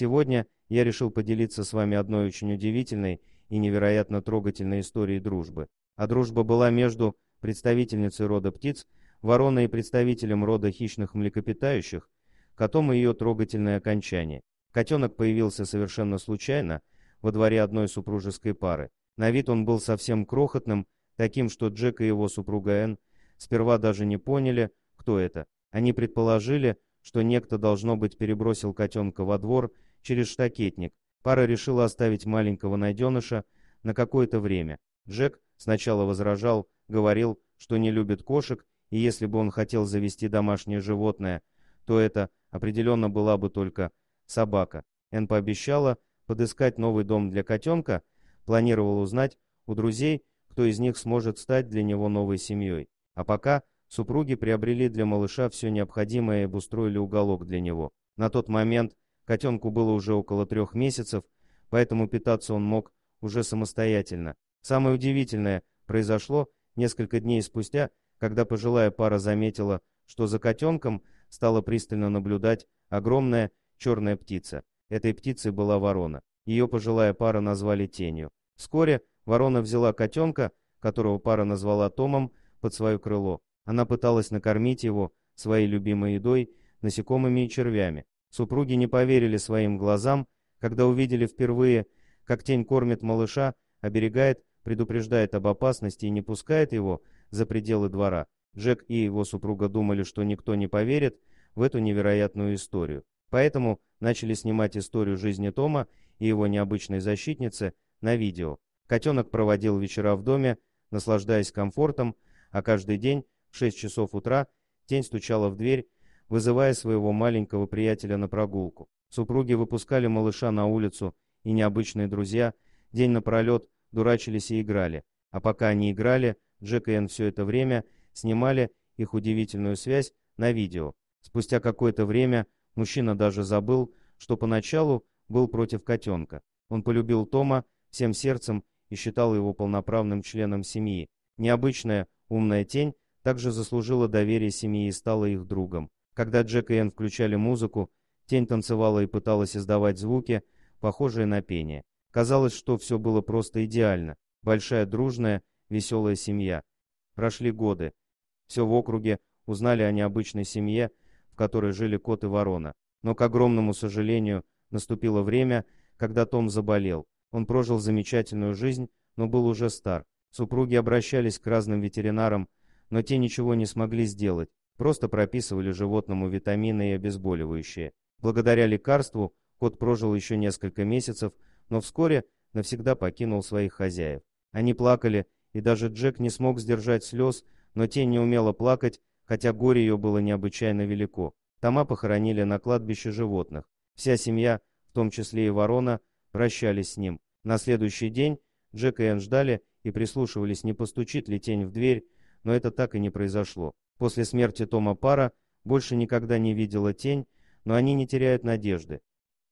Сегодня я решил поделиться с вами одной очень удивительной и невероятно трогательной историей дружбы. А дружба была между представительницей рода птиц, вороной и представителем рода хищных млекопитающих, котом и ее трогательное окончание. Котенок появился совершенно случайно во дворе одной супружеской пары. На вид он был совсем крохотным, таким, что Джек и его супруга Энн сперва даже не поняли, кто это. Они предположили, что некто, должно быть, перебросил котенка во двор через штакетник. Пара решила оставить маленького найденыша на какое-то время. Джек сначала возражал, говорил, что не любит кошек, и если бы он хотел завести домашнее животное, то это определенно была бы только собака. Энн пообещала подыскать новый дом для котенка, планировал узнать у друзей, кто из них сможет стать для него новой семьей. А пока супруги приобрели для малыша все необходимое и обустроили уголок для него. На тот момент Котенку было уже около трех месяцев, поэтому питаться он мог уже самостоятельно. Самое удивительное произошло несколько дней спустя, когда пожилая пара заметила, что за котенком стала пристально наблюдать огромная черная птица. Этой птицей была ворона. Ее пожилая пара назвали тенью. Вскоре ворона взяла котенка, которого пара назвала Томом, под свое крыло. Она пыталась накормить его своей любимой едой, насекомыми и червями, Супруги не поверили своим глазам, когда увидели впервые, как тень кормит малыша, оберегает, предупреждает об опасности и не пускает его за пределы двора. Джек и его супруга думали, что никто не поверит в эту невероятную историю. Поэтому начали снимать историю жизни Тома и его необычной защитницы на видео. Котенок проводил вечера в доме, наслаждаясь комфортом, а каждый день в 6 часов утра тень стучала в дверь вызывая своего маленького приятеля на прогулку. Супруги выпускали малыша на улицу, и необычные друзья день напролет дурачились и играли. А пока они играли, Джек и Энн все это время снимали их удивительную связь на видео. Спустя какое-то время мужчина даже забыл, что поначалу был против котенка. Он полюбил Тома всем сердцем и считал его полноправным членом семьи. Необычная умная тень также заслужила доверие семьи и стала их другом. Когда Джек и Энн включали музыку, тень танцевала и пыталась издавать звуки, похожие на пение. Казалось, что все было просто идеально. Большая, дружная, веселая семья. Прошли годы. Все в округе узнали о необычной семье, в которой жили кот и ворона. Но, к огромному сожалению, наступило время, когда Том заболел. Он прожил замечательную жизнь, но был уже стар. Супруги обращались к разным ветеринарам, но те ничего не смогли сделать просто прописывали животному витамины и обезболивающие. Благодаря лекарству кот прожил еще несколько месяцев, но вскоре навсегда покинул своих хозяев. Они плакали, и даже Джек не смог сдержать слез, но тень не умела плакать, хотя горе ее было необычайно велико. Тома похоронили на кладбище животных. Вся семья, в том числе и ворона, прощались с ним. На следующий день Джек и Энн ждали и прислушивались, не постучит ли тень в дверь, но это так и не произошло. После смерти Тома Пара больше никогда не видела тень, но они не теряют надежды.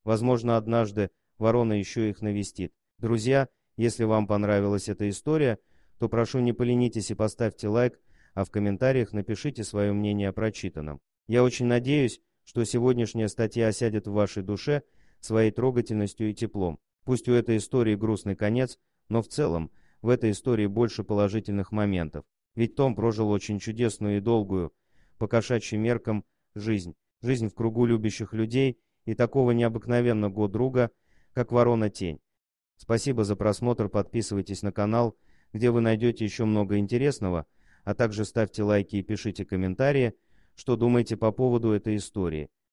Возможно, однажды ворона еще их навестит. Друзья, если вам понравилась эта история, то прошу не поленитесь и поставьте лайк, а в комментариях напишите свое мнение о прочитанном. Я очень надеюсь, что сегодняшняя статья осядет в вашей душе своей трогательностью и теплом. Пусть у этой истории грустный конец, но в целом в этой истории больше положительных моментов. Ведь Том прожил очень чудесную и долгую, по кошачьим меркам, жизнь. Жизнь в кругу любящих людей и такого необыкновенного друга, как Ворона Тень. Спасибо за просмотр, подписывайтесь на канал, где вы найдете еще много интересного, а также ставьте лайки и пишите комментарии, что думаете по поводу этой истории.